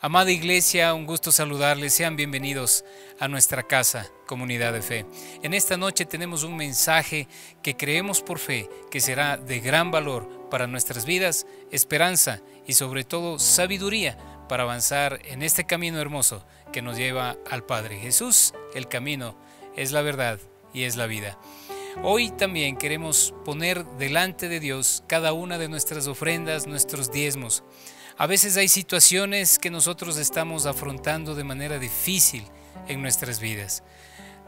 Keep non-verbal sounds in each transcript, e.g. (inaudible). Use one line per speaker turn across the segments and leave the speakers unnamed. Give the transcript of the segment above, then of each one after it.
Amada Iglesia, un gusto saludarles. Sean bienvenidos a nuestra casa, comunidad de fe. En esta noche tenemos un mensaje que creemos por fe que será de gran valor para nuestras vidas, esperanza y sobre todo sabiduría para avanzar en este camino hermoso que nos lleva al Padre. Jesús, el camino, es la verdad y es la vida. Hoy también queremos poner delante de Dios cada una de nuestras ofrendas, nuestros diezmos. A veces hay situaciones que nosotros estamos afrontando de manera difícil en nuestras vidas.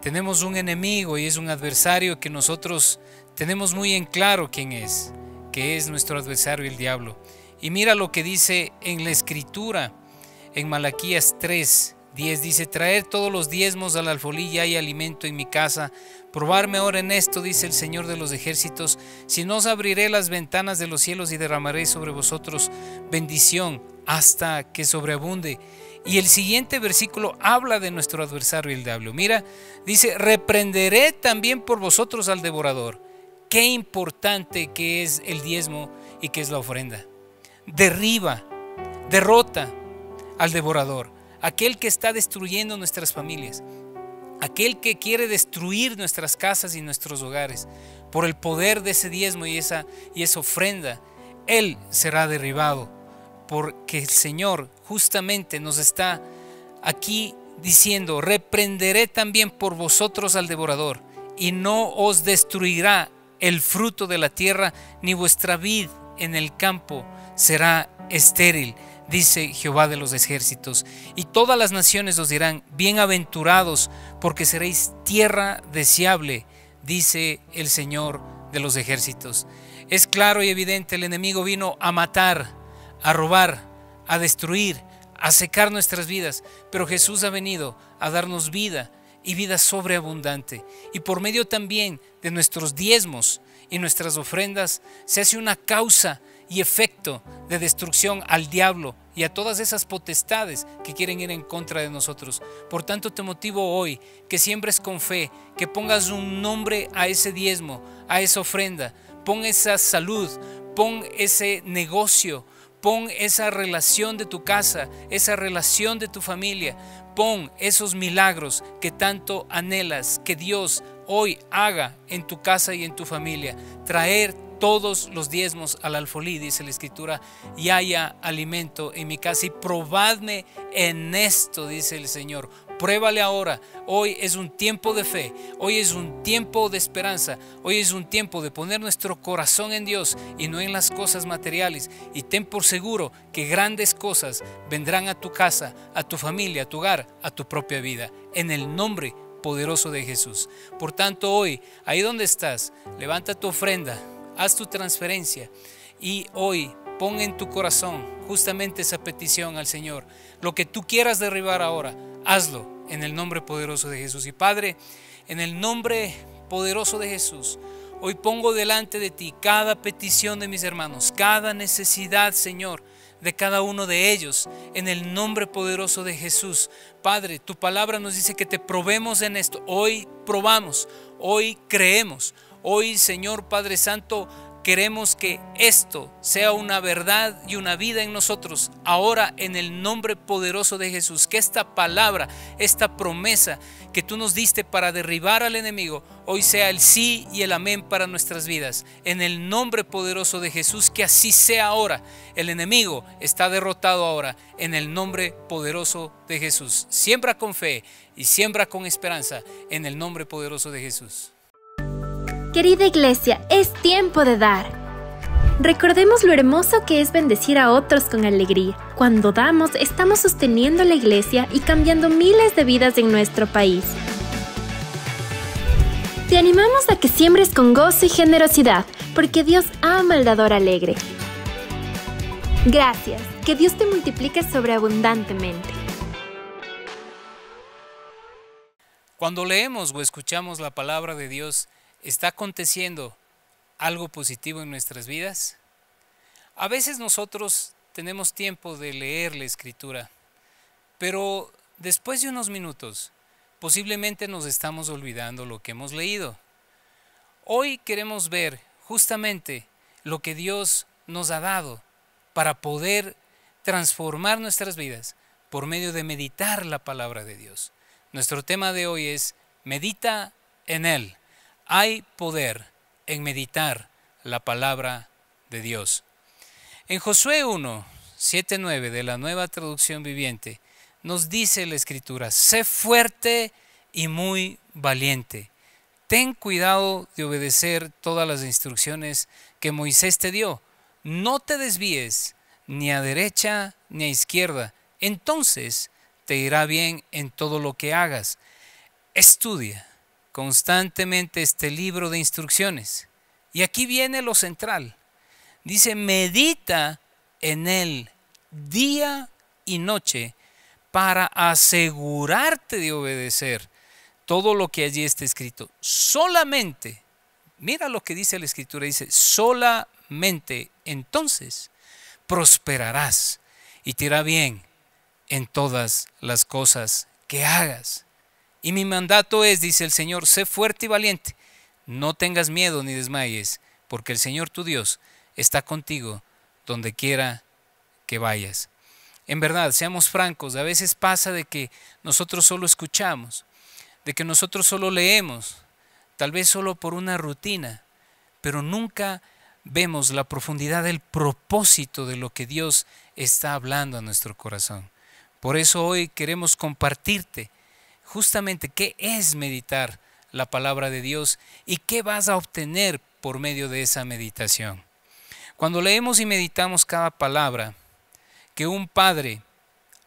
Tenemos un enemigo y es un adversario que nosotros tenemos muy en claro quién es, que es nuestro adversario el diablo. Y mira lo que dice en la escritura, en Malaquías 3, 10 dice, traer todos los diezmos a la alfolí y alimento en mi casa, Probarme ahora en esto, dice el Señor de los ejércitos, si no os abriré las ventanas de los cielos y derramaré sobre vosotros bendición hasta que sobreabunde. Y el siguiente versículo habla de nuestro adversario el diablo. Mira, dice, reprenderé también por vosotros al devorador. Qué importante que es el diezmo y que es la ofrenda. Derriba, derrota al devorador, aquel que está destruyendo nuestras familias, aquel que quiere destruir nuestras casas y nuestros hogares, por el poder de ese diezmo y esa, y esa ofrenda, él será derribado, porque el Señor justamente nos está aquí diciendo, reprenderé también por vosotros al devorador, y no os destruirá el fruto de la tierra, ni vuestra vid en el campo será estéril dice Jehová de los ejércitos, y todas las naciones os dirán, bienaventurados, porque seréis tierra deseable, dice el Señor de los ejércitos. Es claro y evidente, el enemigo vino a matar, a robar, a destruir, a secar nuestras vidas, pero Jesús ha venido a darnos vida y vida sobreabundante, y por medio también de nuestros diezmos y nuestras ofrendas se hace una causa y efecto de destrucción al diablo y a todas esas potestades que quieren ir en contra de nosotros. Por tanto, te motivo hoy que siembres con fe, que pongas un nombre a ese diezmo, a esa ofrenda, pon esa salud, pon ese negocio, pon esa relación de tu casa, esa relación de tu familia, pon esos milagros que tanto anhelas que Dios hoy haga en tu casa y en tu familia. Traer todos los diezmos al alfolí, dice la escritura, y haya alimento en mi casa. Y probadme en esto, dice el Señor. Pruébale ahora. Hoy es un tiempo de fe. Hoy es un tiempo de esperanza. Hoy es un tiempo de poner nuestro corazón en Dios y no en las cosas materiales. Y ten por seguro que grandes cosas vendrán a tu casa, a tu familia, a tu hogar, a tu propia vida. En el nombre poderoso de Jesús. Por tanto, hoy, ahí donde estás, levanta tu ofrenda haz tu transferencia y hoy pon en tu corazón justamente esa petición al Señor. Lo que tú quieras derribar ahora, hazlo en el nombre poderoso de Jesús. Y Padre, en el nombre poderoso de Jesús, hoy pongo delante de ti cada petición de mis hermanos, cada necesidad, Señor de cada uno de ellos en el nombre poderoso de Jesús. Padre, tu palabra nos dice que te probemos en esto. Hoy probamos, hoy creemos, Hoy, Señor Padre Santo, queremos que esto sea una verdad y una vida en nosotros, ahora en el nombre poderoso de Jesús. Que esta palabra, esta promesa que tú nos diste para derribar al enemigo, hoy sea el sí y el amén para nuestras vidas. En el nombre poderoso de Jesús, que así sea ahora. El enemigo está derrotado ahora, en el nombre poderoso de Jesús. Siembra con fe y siembra con esperanza, en el nombre poderoso de Jesús. Querida iglesia, es tiempo de dar. Recordemos lo hermoso que es bendecir a otros con alegría. Cuando damos, estamos sosteniendo la iglesia y cambiando miles de vidas en nuestro país. Te animamos a que siembres con gozo y generosidad, porque Dios ama al dador alegre. Gracias, que Dios te multiplique sobreabundantemente. Cuando leemos o escuchamos la palabra de Dios, ¿Está aconteciendo algo positivo en nuestras vidas? A veces nosotros tenemos tiempo de leer la escritura, pero después de unos minutos posiblemente nos estamos olvidando lo que hemos leído. Hoy queremos ver justamente lo que Dios nos ha dado para poder transformar nuestras vidas por medio de meditar la palabra de Dios. Nuestro tema de hoy es Medita en Él. Hay poder en meditar la palabra de Dios. En Josué 1, 7, 9 de la nueva traducción viviente, nos dice la escritura, sé fuerte y muy valiente. Ten cuidado de obedecer todas las instrucciones que Moisés te dio. No te desvíes ni a derecha ni a izquierda. Entonces te irá bien en todo lo que hagas. Estudia, constantemente este libro de instrucciones. Y aquí viene lo central. Dice, medita en él día y noche para asegurarte de obedecer todo lo que allí está escrito. Solamente, mira lo que dice la escritura, dice, solamente entonces prosperarás y te irá bien en todas las cosas que hagas. Y mi mandato es, dice el Señor, sé fuerte y valiente, no tengas miedo ni desmayes, porque el Señor tu Dios está contigo donde quiera que vayas. En verdad, seamos francos, a veces pasa de que nosotros solo escuchamos, de que nosotros solo leemos, tal vez solo por una rutina, pero nunca vemos la profundidad del propósito de lo que Dios está hablando a nuestro corazón. Por eso hoy queremos compartirte justamente qué es meditar la palabra de Dios y qué vas a obtener por medio de esa meditación. Cuando leemos y meditamos cada palabra que un padre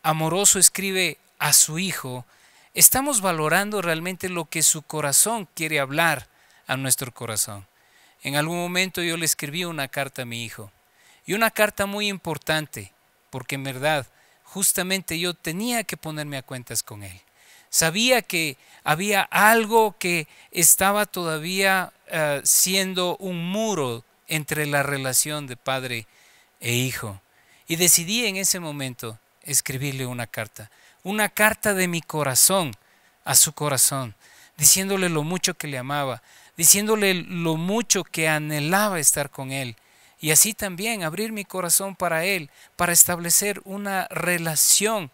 amoroso escribe a su hijo, estamos valorando realmente lo que su corazón quiere hablar a nuestro corazón. En algún momento yo le escribí una carta a mi hijo y una carta muy importante, porque en verdad justamente yo tenía que ponerme a cuentas con él. Sabía que había algo que estaba todavía eh, siendo un muro entre la relación de padre e hijo. Y decidí en ese momento escribirle una carta, una carta de mi corazón a su corazón, diciéndole lo mucho que le amaba, diciéndole lo mucho que anhelaba estar con él. Y así también abrir mi corazón para él, para establecer una relación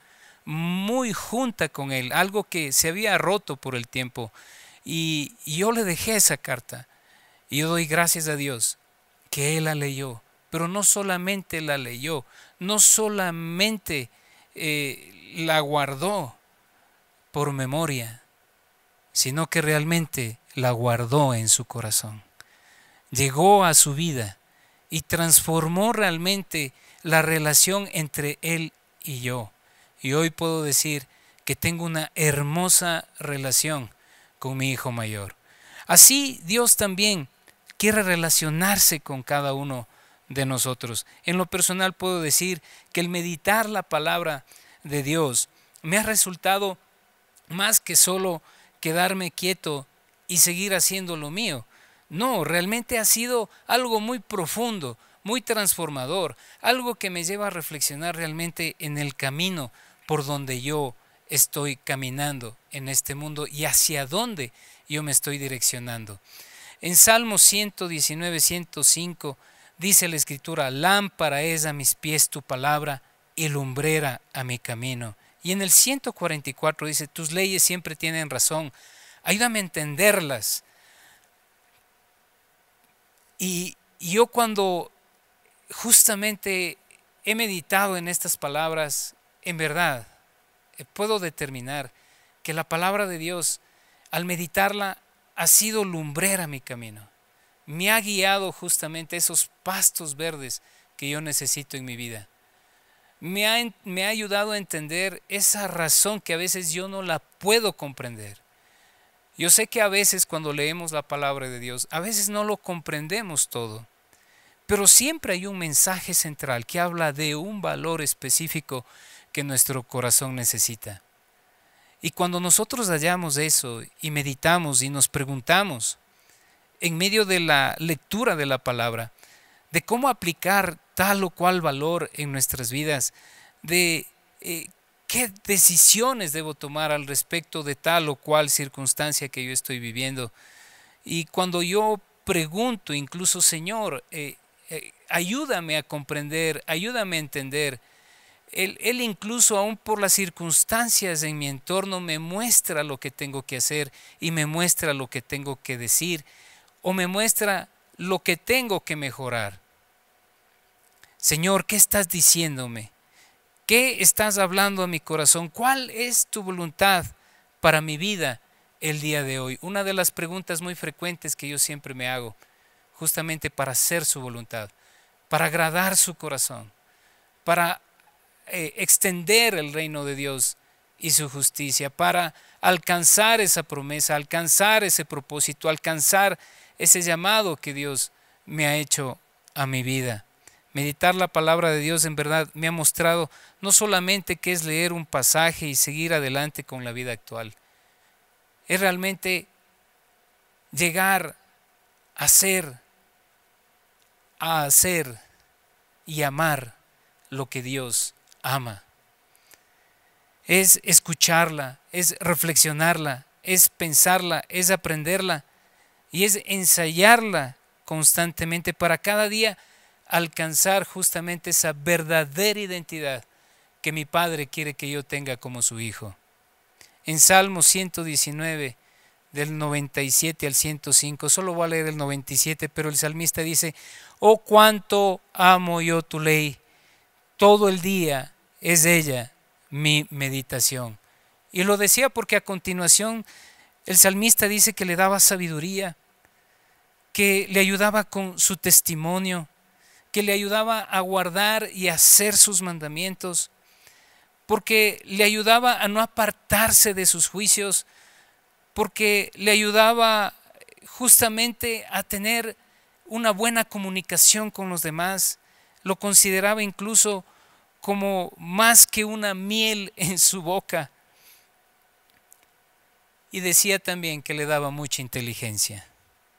muy junta con él, algo que se había roto por el tiempo. Y, yo le dejé esa carta. Y yo doy gracias a Dios que él la leyó. Pero no solamente la leyó, no solamente eh, la guardó por memoria, sino que realmente la guardó en su corazón. Llegó a su vida y transformó realmente la relación entre él y yo. Y hoy puedo decir que tengo una hermosa relación con mi hijo mayor. Así Dios también quiere relacionarse con cada uno de nosotros. En lo personal puedo decir que el meditar la palabra de Dios me ha resultado más que solo quedarme quieto y seguir haciendo lo mío. No, realmente ha sido algo muy profundo, muy transformador, algo que me lleva a reflexionar realmente en el camino por donde yo estoy caminando en este mundo y hacia dónde yo me estoy direccionando. En Salmo 119, 105 dice la escritura, lámpara es a mis pies tu palabra y lumbrera a mi camino. Y en el 144 dice, tus leyes siempre tienen razón, ayúdame a entenderlas. Y yo cuando justamente he meditado en estas palabras en verdad, eh, puedo determinar que la palabra de Dios, al meditarla, ha sido lumbrera mi camino. Me ha guiado justamente esos pastos verdes que yo necesito en mi vida. Me ha, me ha ayudado a entender esa razón que a veces yo no la puedo comprender. Yo sé que a veces cuando leemos la palabra de Dios, a veces no lo comprendemos todo, pero siempre hay un mensaje central que habla de un valor específico que nuestro corazón necesita. Y cuando nosotros hallamos eso y meditamos y nos preguntamos, en medio de la lectura de la palabra, de cómo aplicar tal o cual valor en nuestras vidas, de eh, qué decisiones debo tomar al respecto de tal o cual circunstancia que yo estoy viviendo. Y cuando yo pregunto incluso, Señor, eh, eh, ayúdame a comprender, ayúdame a entender, él, incluso aún por las circunstancias en mi entorno me muestra lo que tengo que hacer y me muestra lo que tengo que decir o me muestra lo que tengo que mejorar. Señor, ¿qué estás diciéndome? ¿Qué estás hablando a mi corazón? ¿Cuál es tu voluntad para mi vida el día de hoy? Una de las preguntas muy frecuentes que yo siempre me hago, justamente para hacer su voluntad, para agradar su corazón, para eh, extender el reino de Dios y su justicia, para alcanzar esa promesa, alcanzar ese propósito, alcanzar ese llamado que Dios me ha hecho a mi vida. Meditar la palabra de Dios en verdad me ha mostrado no solamente que es leer un pasaje y seguir adelante con la vida actual, es realmente llegar a ser, a hacer y amar lo que Dios ama. Es escucharla, es reflexionarla, es pensarla, es aprenderla y es ensayarla constantemente para cada día alcanzar justamente esa verdadera identidad que mi Padre quiere que yo tenga como su Hijo. En Salmo 119, del 97 al 105, solo voy a leer el 97, pero el salmista dice, oh cuánto amo yo tu ley, todo el día es ella mi meditación. Y lo decía porque a continuación el salmista dice que le daba sabiduría, que le ayudaba con su testimonio, que le ayudaba a guardar y hacer sus mandamientos, porque le ayudaba a no apartarse de sus juicios, porque le ayudaba justamente a tener una buena comunicación con los demás, lo consideraba incluso como más que una miel (laughs) en su boca. Y decía también que le daba mucha inteligencia.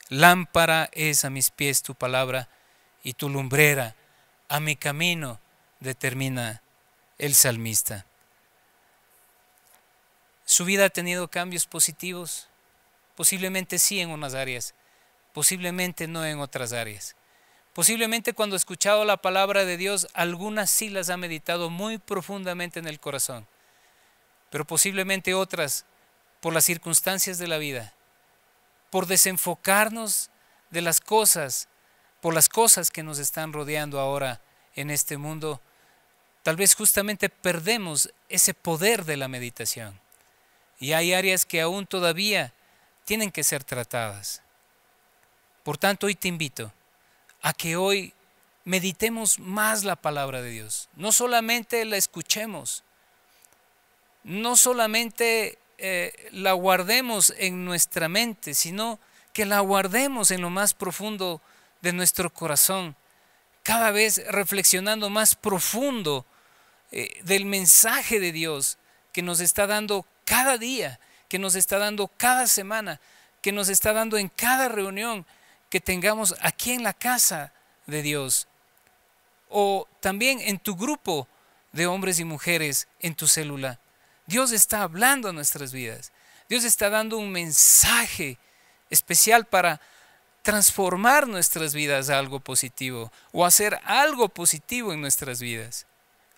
Lámpara es a mis pies tu palabra y tu lumbrera a mi camino, determina el salmista. ¿Su vida ha tenido cambios positivos? Posiblemente sí en unas áreas, posiblemente no en otras áreas. Posiblemente cuando ha escuchado la palabra de Dios, algunas sí las ha meditado muy profundamente en el corazón, pero posiblemente otras por las circunstancias de la vida, por desenfocarnos de las cosas, por las cosas que nos están rodeando ahora en este mundo, tal vez justamente perdemos ese poder de la meditación. Y hay áreas que aún todavía tienen que ser tratadas. Por tanto, hoy te invito a que hoy meditemos más la palabra de Dios. No solamente la escuchemos, no solamente eh, la guardemos en nuestra mente, sino que la guardemos en lo más profundo de nuestro corazón, cada vez reflexionando más profundo eh, del mensaje de Dios que nos está dando cada día, que nos está dando cada semana, que nos está dando en cada reunión, que tengamos aquí en la casa de Dios o también en tu grupo de hombres y mujeres, en tu célula. Dios está hablando a nuestras vidas. Dios está dando un mensaje especial para transformar nuestras vidas a algo positivo o hacer algo positivo en nuestras vidas.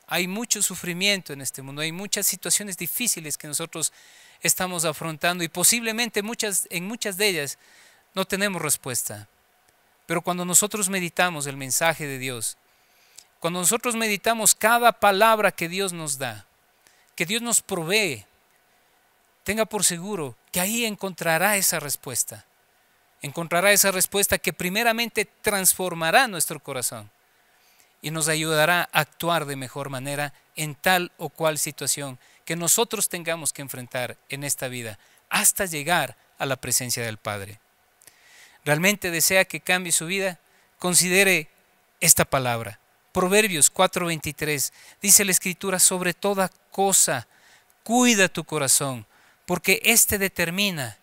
Hay mucho sufrimiento en este mundo, hay muchas situaciones difíciles que nosotros estamos afrontando y posiblemente muchas, en muchas de ellas no tenemos respuesta. Pero cuando nosotros meditamos el mensaje de Dios, cuando nosotros meditamos cada palabra que Dios nos da, que Dios nos provee, tenga por seguro que ahí encontrará esa respuesta. Encontrará esa respuesta que primeramente transformará nuestro corazón y nos ayudará a actuar de mejor manera en tal o cual situación que nosotros tengamos que enfrentar en esta vida hasta llegar a la presencia del Padre realmente desea que cambie su vida, considere esta palabra. Proverbios 4:23 dice la escritura, sobre toda cosa, cuida tu corazón, porque éste determina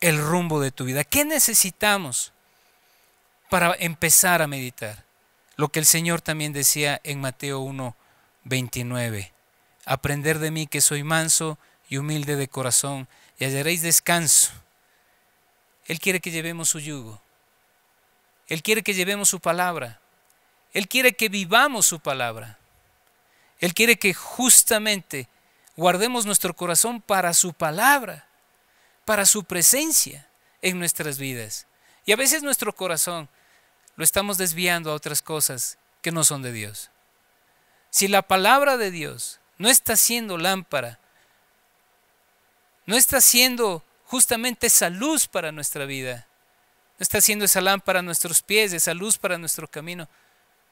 el rumbo de tu vida. ¿Qué necesitamos para empezar a meditar? Lo que el Señor también decía en Mateo 1:29, aprender de mí que soy manso y humilde de corazón, y hallaréis descanso él quiere que llevemos su yugo. Él quiere que llevemos su palabra. Él quiere que vivamos su palabra. Él quiere que justamente guardemos nuestro corazón para su palabra, para su presencia en nuestras vidas. Y a veces nuestro corazón lo estamos desviando a otras cosas que no son de Dios. Si la palabra de Dios no está siendo lámpara, no está siendo justamente esa luz para nuestra vida. está haciendo esa lámpara a nuestros pies, esa luz para nuestro camino.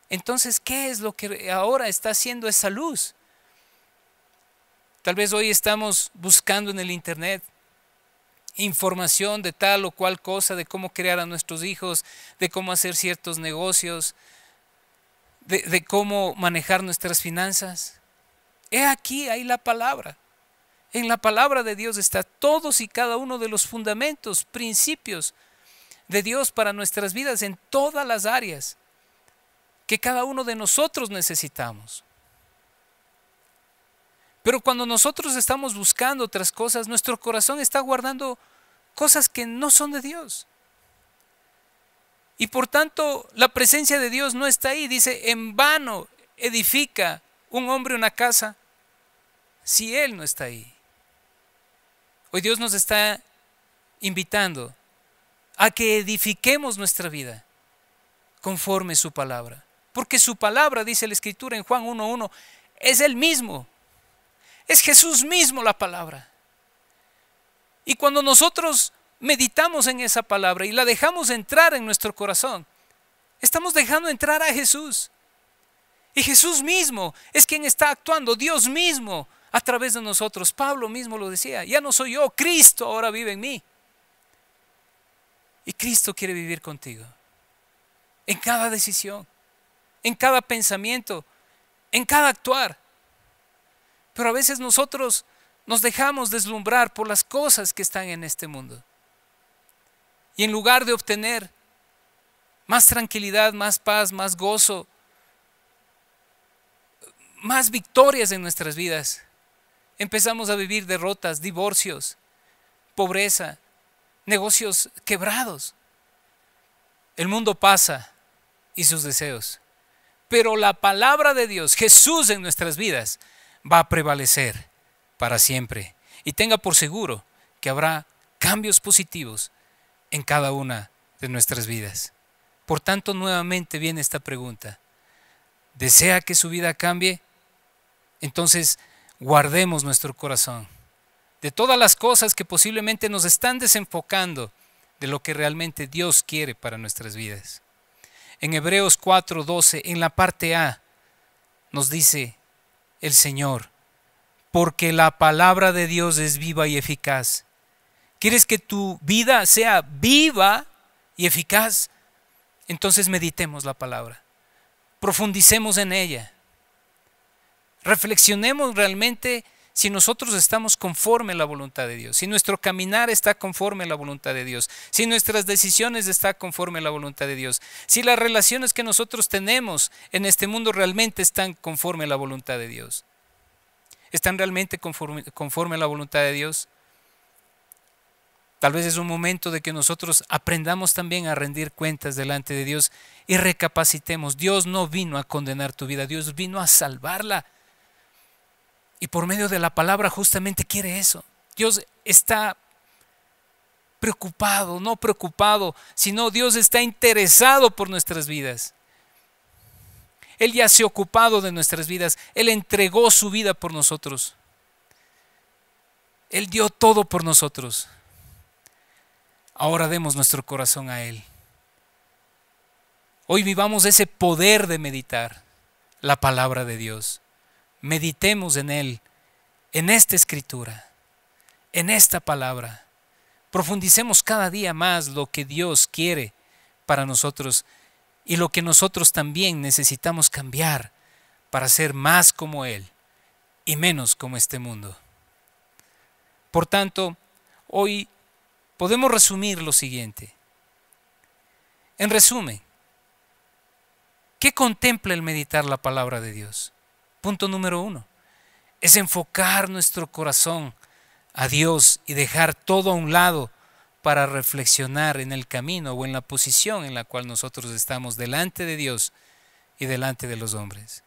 Entonces, ¿qué es lo que ahora está haciendo esa luz? Tal vez hoy estamos buscando en el Internet información de tal o cual cosa, de cómo crear a nuestros hijos, de cómo hacer ciertos negocios, de, de cómo manejar nuestras finanzas. He aquí, hay la palabra. En la palabra de Dios está todos y cada uno de los fundamentos, principios de Dios para nuestras vidas en todas las áreas que cada uno de nosotros necesitamos. Pero cuando nosotros estamos buscando otras cosas, nuestro corazón está guardando cosas que no son de Dios. Y por tanto, la presencia de Dios no está ahí. Dice, en vano edifica un hombre una casa si Él no está ahí. Hoy Dios nos está invitando a que edifiquemos nuestra vida conforme su palabra. Porque su palabra, dice la escritura en Juan 1.1, es el mismo. Es Jesús mismo la palabra. Y cuando nosotros meditamos en esa palabra y la dejamos entrar en nuestro corazón, estamos dejando entrar a Jesús. Y Jesús mismo es quien está actuando, Dios mismo a través de nosotros. Pablo mismo lo decía, ya no soy yo, Cristo ahora vive en mí. Y Cristo quiere vivir contigo. En cada decisión, en cada pensamiento, en cada actuar. Pero a veces nosotros nos dejamos deslumbrar por las cosas que están en este mundo. Y en lugar de obtener más tranquilidad, más paz, más gozo, más victorias en nuestras vidas, empezamos a vivir derrotas, divorcios, pobreza, negocios quebrados. El mundo pasa y sus deseos. Pero la palabra de Dios, Jesús en nuestras vidas, va a prevalecer para siempre. Y tenga por seguro que habrá cambios positivos en cada una de nuestras vidas. Por tanto, nuevamente viene esta pregunta. ¿Desea que su vida cambie? Entonces, guardemos nuestro corazón de todas las cosas que posiblemente nos están desenfocando de lo que realmente Dios quiere para nuestras vidas. En Hebreos 4:12, en la parte A, nos dice el Señor, porque la palabra de Dios es viva y eficaz. ¿Quieres que tu vida sea viva y eficaz? Entonces meditemos la palabra, profundicemos en ella Reflexionemos realmente si nosotros estamos conforme a la voluntad de Dios, si nuestro caminar está conforme a la voluntad de Dios, si nuestras decisiones están conforme a la voluntad de Dios, si las relaciones que nosotros tenemos en este mundo realmente están conforme a la voluntad de Dios. ¿Están realmente conforme, conforme a la voluntad de Dios? Tal vez es un momento de que nosotros aprendamos también a rendir cuentas delante de Dios y recapacitemos. Dios no vino a condenar tu vida, Dios vino a salvarla. Y por medio de la palabra justamente quiere eso. Dios está preocupado, no preocupado, sino Dios está interesado por nuestras vidas. Él ya se ha ocupado de nuestras vidas. Él entregó su vida por nosotros. Él dio todo por nosotros. Ahora demos nuestro corazón a Él. Hoy vivamos ese poder de meditar la palabra de Dios meditemos en Él, en esta escritura, en esta palabra. Profundicemos cada día más lo que Dios quiere para nosotros y lo que nosotros también necesitamos cambiar para ser más como Él y menos como este mundo. Por tanto, hoy podemos resumir lo siguiente. En resumen, ¿qué contempla el meditar la palabra de Dios? Punto número uno es enfocar nuestro corazón a Dios y dejar todo a un lado para reflexionar en el camino o en la posición en la cual nosotros estamos delante de Dios y delante de los hombres.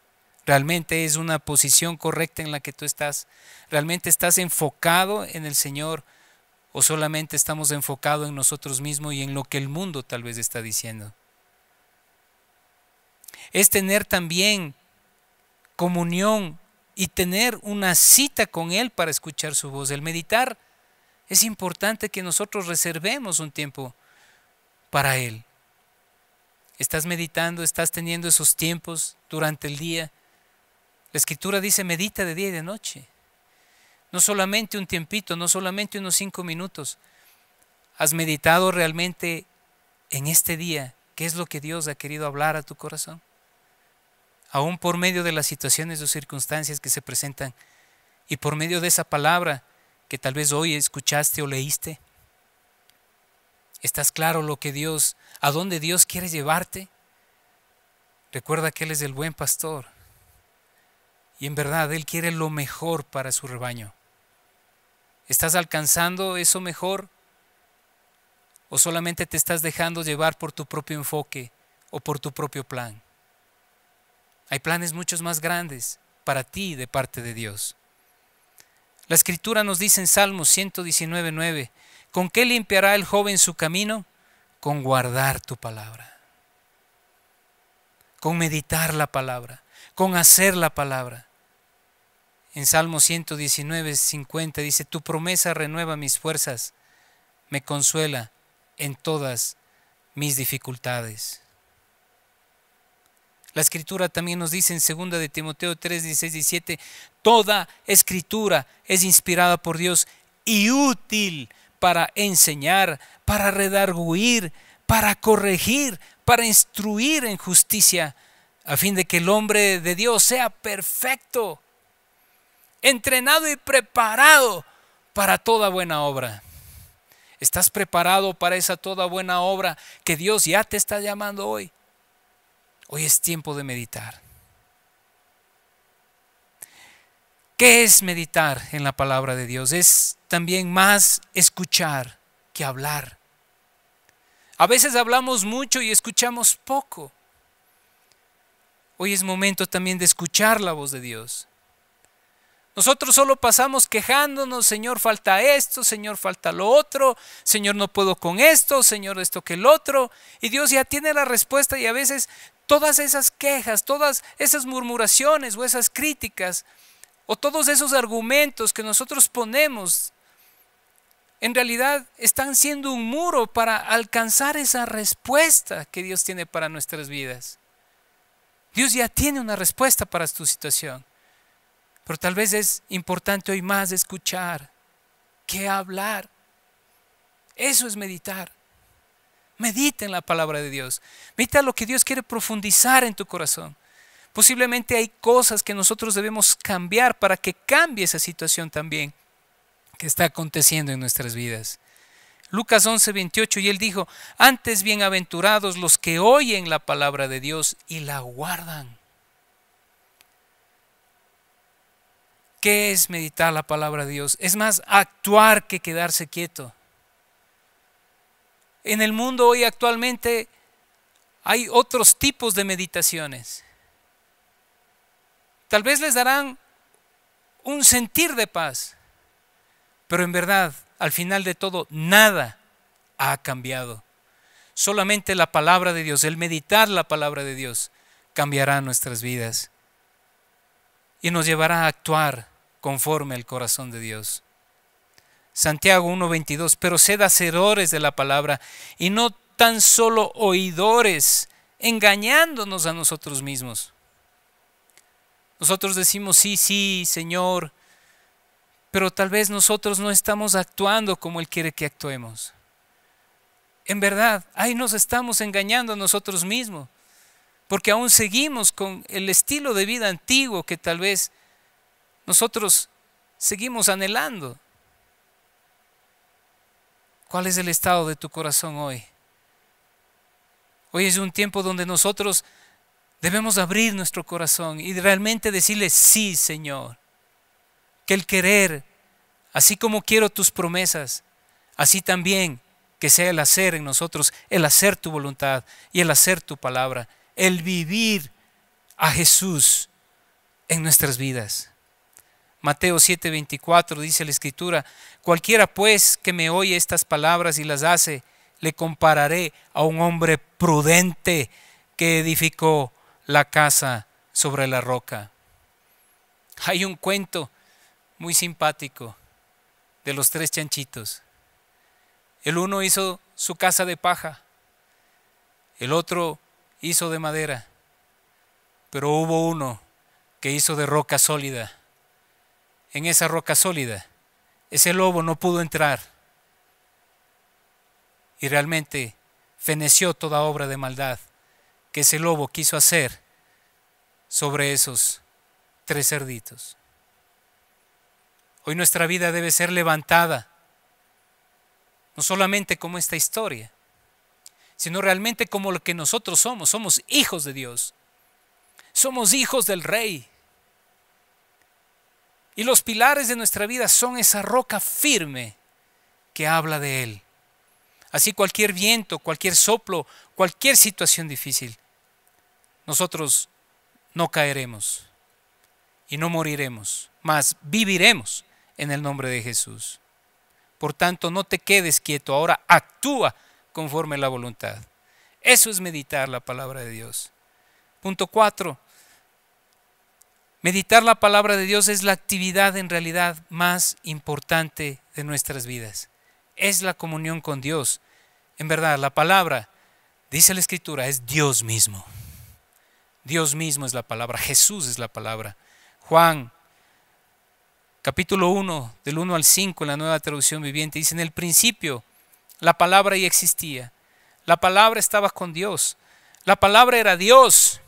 Realmente es una posición correcta en la que tú estás. Realmente estás enfocado en el Señor o solamente estamos enfocados en nosotros mismos y en lo que el mundo tal vez está diciendo. Es tener también comunión y tener una cita con Él para escuchar su voz. El meditar es importante que nosotros reservemos un tiempo para Él. Estás meditando, estás teniendo esos tiempos durante el día. La escritura dice, medita de día y de noche. No solamente un tiempito, no solamente unos cinco minutos. Has meditado realmente en este día qué es lo que Dios ha querido hablar a tu corazón aún por medio de las situaciones o circunstancias que se presentan y por medio de esa palabra que tal vez hoy escuchaste o leíste. ¿Estás claro lo que Dios, a dónde Dios quiere llevarte? Recuerda que Él es el buen pastor y en verdad Él quiere lo mejor para su rebaño. ¿Estás alcanzando eso mejor? ¿O solamente te estás dejando llevar por tu propio enfoque o por tu propio plan? Hay planes muchos más grandes para ti de parte de Dios. La escritura nos dice en Salmos 119.9, ¿con qué limpiará el joven su camino? Con guardar tu palabra, con meditar la palabra, con hacer la palabra. En Salmo 119, 50 dice, tu promesa renueva mis fuerzas, me consuela en todas mis dificultades. La escritura también nos dice en 2 de Timoteo 3, 16, 17, toda escritura es inspirada por Dios y útil para enseñar, para redarguir, para corregir, para instruir en justicia, a fin de que el hombre de Dios sea perfecto, entrenado y preparado para toda buena obra. ¿Estás preparado para esa toda buena obra que Dios ya te está llamando hoy? Hoy es tiempo de meditar. ¿Qué es meditar en la palabra de Dios? Es también más escuchar que hablar. A veces hablamos mucho y escuchamos poco. Hoy es momento también de escuchar la voz de Dios. Nosotros solo pasamos quejándonos, Señor, falta esto, Señor, falta lo otro, Señor, no puedo con esto, Señor, esto que el otro. Y Dios ya tiene la respuesta y a veces todas esas quejas, todas esas murmuraciones o esas críticas, o todos esos argumentos que nosotros ponemos, en realidad están siendo un muro para alcanzar esa respuesta que Dios tiene para nuestras vidas. Dios ya tiene una respuesta para tu situación. Pero tal vez es importante hoy más escuchar que hablar. Eso es meditar. Medita en la palabra de Dios. Medita lo que Dios quiere profundizar en tu corazón. Posiblemente hay cosas que nosotros debemos cambiar para que cambie esa situación también que está aconteciendo en nuestras vidas. Lucas 11, 28, y él dijo, antes bienaventurados los que oyen la palabra de Dios y la guardan. ¿Qué es meditar la palabra de Dios? Es más actuar que quedarse quieto. En el mundo hoy actualmente hay otros tipos de meditaciones. Tal vez les darán un sentir de paz, pero en verdad, al final de todo, nada ha cambiado. Solamente la palabra de Dios, el meditar la palabra de Dios, cambiará nuestras vidas y nos llevará a actuar conforme al corazón de Dios. Santiago 1.22, pero sed hacedores de la palabra y no tan solo oidores, engañándonos a nosotros mismos. Nosotros decimos, sí, sí, Señor, pero tal vez nosotros no estamos actuando como Él quiere que actuemos. En verdad, ahí nos estamos engañando a nosotros mismos, porque aún seguimos con el estilo de vida antiguo que tal vez nosotros seguimos anhelando. ¿Cuál es el estado de tu corazón hoy? Hoy es un tiempo donde nosotros debemos abrir nuestro corazón y realmente decirle, sí, Señor, que el querer, así como quiero tus promesas, así también que sea el hacer en nosotros, el hacer tu voluntad y el hacer tu palabra, el vivir a Jesús en nuestras vidas. Mateo 7:24 dice la escritura, cualquiera pues que me oye estas palabras y las hace, le compararé a un hombre prudente que edificó la casa sobre la roca. Hay un cuento muy simpático de los tres chanchitos. El uno hizo su casa de paja, el otro hizo de madera, pero hubo uno que hizo de roca sólida en esa roca sólida. Ese lobo no pudo entrar y realmente feneció toda obra de maldad que ese lobo quiso hacer sobre esos tres cerditos. Hoy nuestra vida debe ser levantada, no solamente como esta historia, sino realmente como lo que nosotros somos. Somos hijos de Dios, somos hijos del Rey, y los pilares de nuestra vida son esa roca firme que habla de Él. Así cualquier viento, cualquier soplo, cualquier situación difícil, nosotros no caeremos y no moriremos, mas viviremos en el nombre de Jesús. Por tanto, no te quedes quieto, ahora actúa conforme la voluntad. Eso es meditar la palabra de Dios. Punto cuatro. Meditar la palabra de Dios es la actividad en realidad más importante de nuestras vidas. Es la comunión con Dios. En verdad, la palabra, dice la Escritura, es Dios mismo. Dios mismo es la palabra, Jesús es la palabra. Juan, capítulo 1, del 1 al 5, en la nueva traducción viviente, dice, en el principio la palabra ya existía. La palabra estaba con Dios. La palabra era Dios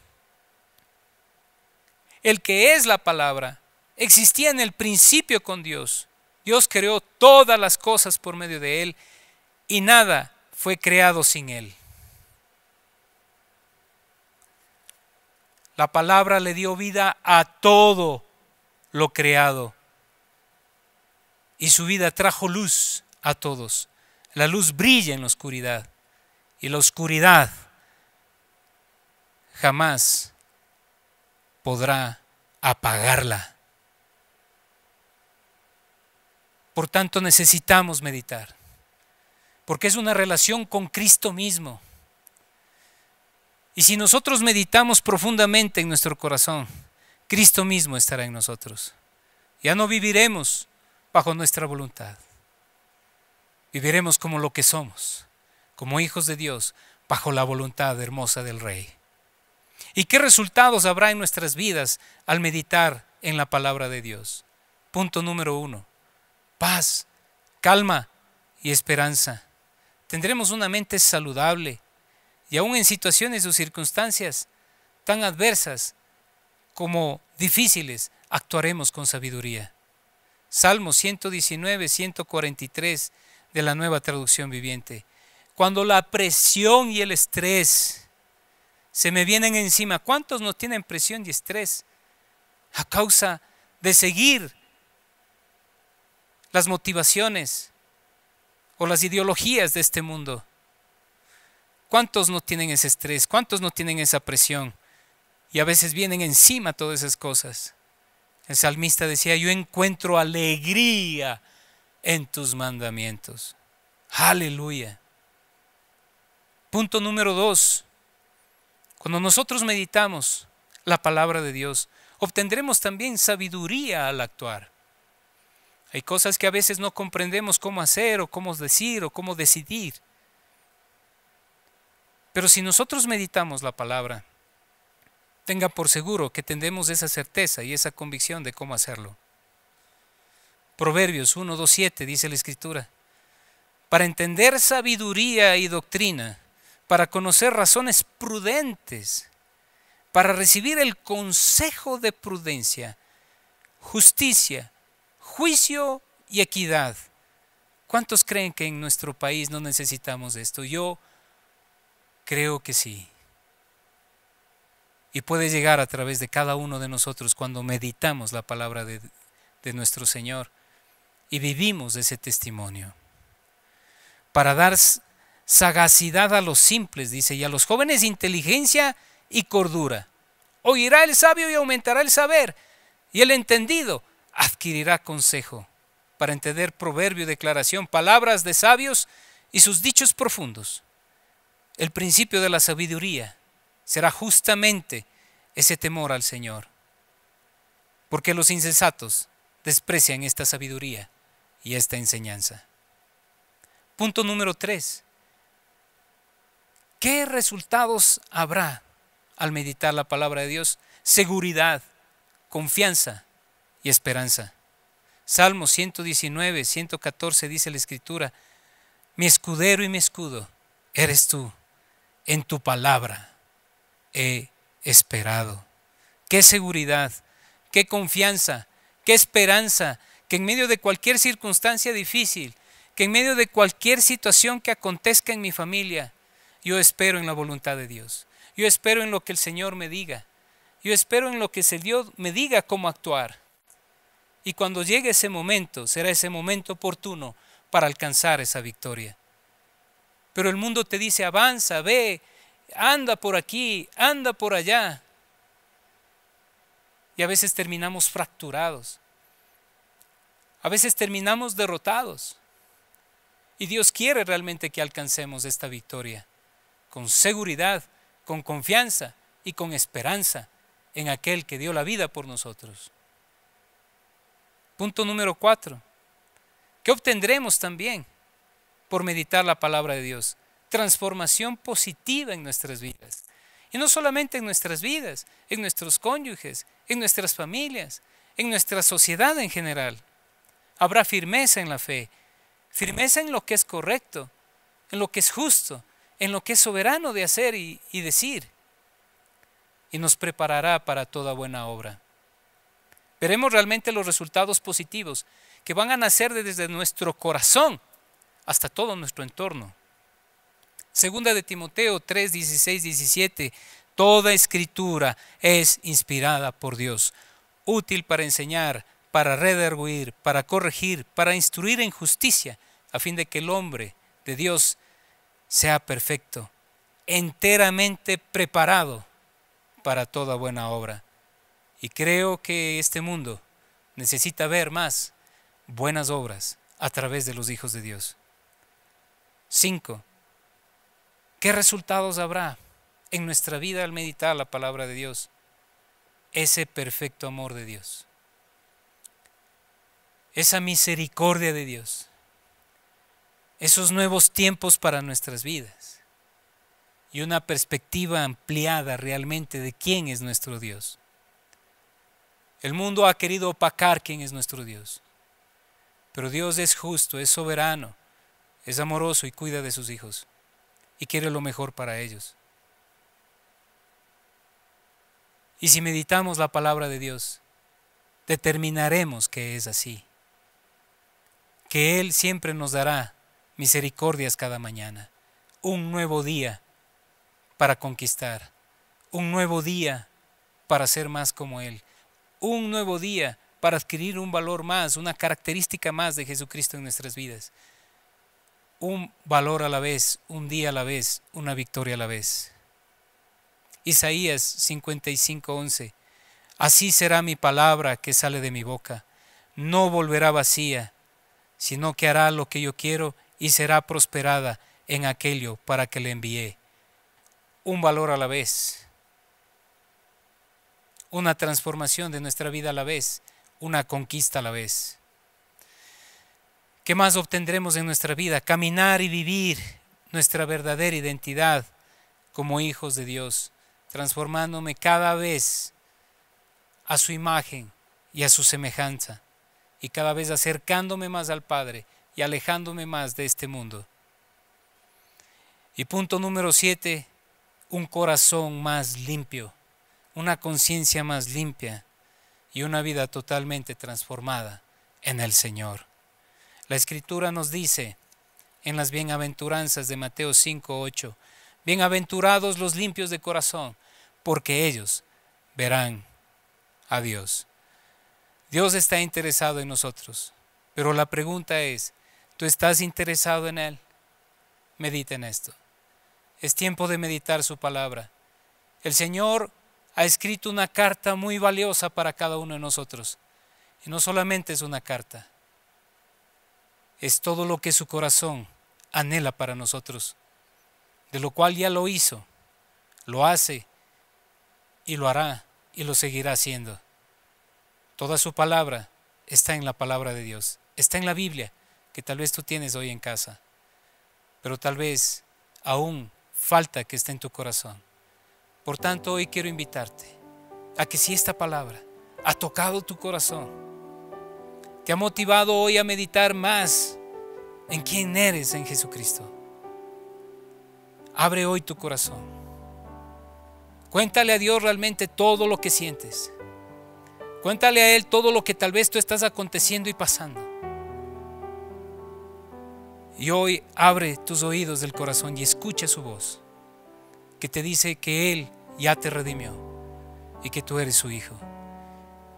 el que es la palabra, existía en el principio con Dios. Dios creó todas las cosas por medio de Él y nada fue creado sin Él. La palabra le dio vida a todo lo creado y su vida trajo luz a todos. La luz brilla en la oscuridad y la oscuridad jamás podrá apagarla. Por tanto, necesitamos meditar, porque es una relación con Cristo mismo. Y si nosotros meditamos profundamente en nuestro corazón, Cristo mismo estará en nosotros. Ya no viviremos bajo nuestra voluntad. Viviremos como lo que somos, como hijos de Dios, bajo la voluntad hermosa del Rey. ¿Y qué resultados habrá en nuestras vidas al meditar en la palabra de Dios? Punto número uno. Paz, calma y esperanza. Tendremos una mente saludable y aún en situaciones o circunstancias tan adversas como difíciles, actuaremos con sabiduría. Salmo 119, 143 de la nueva traducción viviente. Cuando la presión y el estrés se me vienen encima. ¿Cuántos no tienen presión y estrés a causa de seguir las motivaciones o las ideologías de este mundo? ¿Cuántos no tienen ese estrés? ¿Cuántos no tienen esa presión? Y a veces vienen encima todas esas cosas. El salmista decía, yo encuentro alegría en tus mandamientos. Aleluya. Punto número dos, cuando nosotros meditamos la palabra de Dios, obtendremos también sabiduría al actuar. Hay cosas que a veces no comprendemos cómo hacer o cómo decir o cómo decidir. Pero si nosotros meditamos la palabra, tenga por seguro que tendremos esa certeza y esa convicción de cómo hacerlo. Proverbios 1, 2, 7 dice la Escritura, para entender sabiduría y doctrina, para conocer razones prudentes, para recibir el consejo de prudencia, justicia, juicio y equidad. ¿Cuántos creen que en nuestro país no necesitamos esto? Yo creo que sí. Y puede llegar a través de cada uno de nosotros cuando meditamos la palabra de, nuestro Señor y vivimos ese testimonio. Para dar sagacidad a los simples, dice, y a los jóvenes inteligencia y cordura. Oirá el sabio y aumentará el saber, y el entendido adquirirá consejo, para entender proverbio, declaración, palabras de sabios y sus dichos profundos. El principio de la sabiduría será justamente ese temor al Señor, porque los insensatos desprecian esta sabiduría y esta enseñanza. Punto número 3 ¿Qué resultados habrá al meditar la palabra de Dios? Seguridad, confianza y esperanza. Salmo 119, 114 dice la Escritura, mi escudero y mi escudo eres tú, en tu palabra he esperado. Qué seguridad, qué confianza, qué esperanza, que en medio de cualquier circunstancia difícil, que en medio de cualquier situación que acontezca en mi familia, yo espero en la voluntad de Dios. Yo espero en lo que el Señor me diga. Yo espero en lo que el Dios me diga cómo actuar. Y cuando llegue ese momento, será ese momento oportuno para alcanzar esa victoria. Pero el mundo te dice, avanza, ve, anda por aquí, anda por allá. Y a veces terminamos fracturados. A veces terminamos derrotados. Y Dios quiere realmente que alcancemos esta victoria con seguridad, con confianza y con esperanza en aquel que dio la vida por nosotros. Punto número cuatro. ¿Qué obtendremos también por meditar la palabra de Dios? Transformación positiva en nuestras vidas. Y no solamente en nuestras vidas, en nuestros cónyuges, en nuestras familias, en nuestra sociedad en general. Habrá firmeza en la fe, firmeza en lo que es correcto, en lo que es justo, en lo que es soberano de hacer y, decir, y nos preparará para toda buena obra. Veremos realmente los resultados positivos que van a nacer desde nuestro corazón hasta todo nuestro entorno. Segunda de Timoteo 3, 16, 17. Toda escritura es inspirada por Dios, útil para enseñar, para redarguir, para corregir, para instruir en justicia, a fin de que el hombre de Dios sea perfecto, enteramente preparado para toda buena obra. Y creo que este mundo necesita ver más buenas obras a través de los hijos de Dios. 5. ¿Qué resultados habrá en nuestra vida al meditar la palabra de Dios? Ese perfecto amor de Dios. Esa misericordia de Dios esos nuevos tiempos para nuestras vidas y una perspectiva ampliada realmente de quién es nuestro Dios. El mundo ha querido opacar quién es nuestro Dios, pero Dios es justo, es soberano, es amoroso y cuida de sus hijos y quiere lo mejor para ellos. Y si meditamos la palabra de Dios, determinaremos que es así, que Él siempre nos dará misericordias cada mañana, un nuevo día para conquistar, un nuevo día para ser más como Él, un nuevo día para adquirir un valor más, una característica más de Jesucristo en nuestras vidas. Un valor a la vez, un día a la vez, una victoria a la vez. Isaías 55:11. Así será mi palabra que sale de mi boca. No volverá vacía, sino que hará lo que yo quiero y será prosperada en aquello para que le envié. Un valor a la vez, una transformación de nuestra vida a la vez, una conquista a la vez. ¿Qué más obtendremos en nuestra vida? Caminar y vivir nuestra verdadera identidad como hijos de Dios, transformándome cada vez a su imagen y a su semejanza, y cada vez acercándome más al Padre y alejándome más de este mundo. Y punto número siete, un corazón más limpio, una conciencia más limpia y una vida totalmente transformada en el Señor. La Escritura nos dice en las bienaventuranzas de Mateo 5.8. Bienaventurados los limpios de corazón, porque ellos verán a Dios. Dios está interesado en nosotros, pero la pregunta es, ¿Tú estás interesado en Él? Medita en esto. Es tiempo de meditar su palabra. El Señor ha escrito una carta muy valiosa para cada uno de nosotros. Y no solamente es una carta, es todo lo que su corazón anhela para nosotros, de lo cual ya lo hizo, lo hace y lo hará y lo seguirá haciendo. Toda su palabra está en la palabra de Dios, está en la Biblia tal vez tú tienes hoy en casa, pero tal vez aún falta que esté en tu corazón. Por tanto, hoy quiero invitarte a que si esta palabra ha tocado tu corazón, te ha motivado hoy a meditar más en quién eres en Jesucristo. Abre hoy tu corazón. Cuéntale a Dios realmente todo lo que sientes. Cuéntale a Él todo lo que tal vez tú estás aconteciendo y pasando. Y hoy abre tus oídos del corazón y escucha su voz, que te dice que Él ya te redimió y que tú eres su Hijo.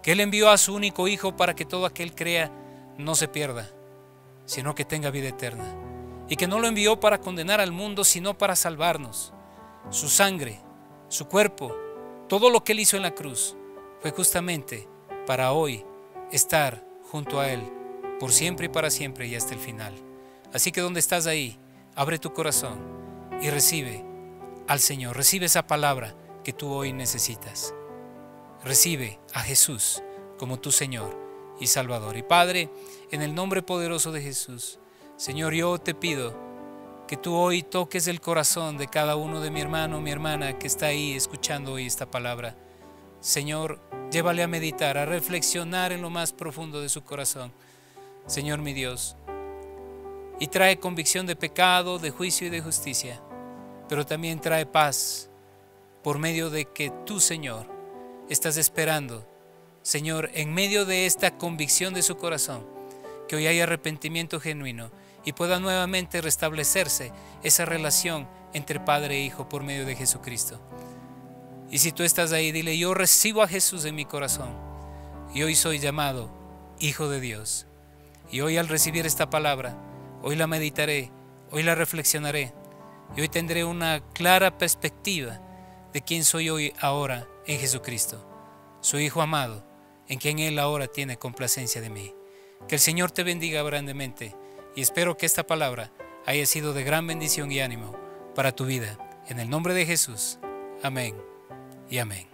Que Él envió a su único Hijo para que todo aquel crea no se pierda, sino que tenga vida eterna. Y que no lo envió para condenar al mundo, sino para salvarnos. Su sangre, su cuerpo, todo lo que Él hizo en la cruz fue justamente para hoy estar junto a Él, por siempre y para siempre y hasta el final. Así que donde estás ahí, abre tu corazón y recibe al Señor, recibe esa palabra que tú hoy necesitas. Recibe a Jesús como tu Señor y Salvador. Y Padre, en el nombre poderoso de Jesús, Señor, yo te pido que tú hoy toques el corazón de cada uno de mi hermano, mi hermana que está ahí escuchando hoy esta palabra. Señor, llévale a meditar, a reflexionar en lo más profundo de su corazón. Señor mi Dios, y trae convicción de pecado, de juicio y de justicia, pero también trae paz por medio de que tú, Señor, estás esperando, Señor, en medio de esta convicción de su corazón, que hoy haya arrepentimiento genuino y pueda nuevamente restablecerse esa relación entre Padre e Hijo por medio de Jesucristo. Y si tú estás ahí, dile, yo recibo a Jesús en mi corazón y hoy soy llamado Hijo de Dios. Y hoy al recibir esta palabra, Hoy la meditaré, hoy la reflexionaré y hoy tendré una clara perspectiva de quién soy hoy ahora en Jesucristo, su Hijo amado, en quien Él ahora tiene complacencia de mí. Que el Señor te bendiga grandemente y espero que esta palabra haya sido de gran bendición y ánimo para tu vida. En el nombre de Jesús. Amén y amén.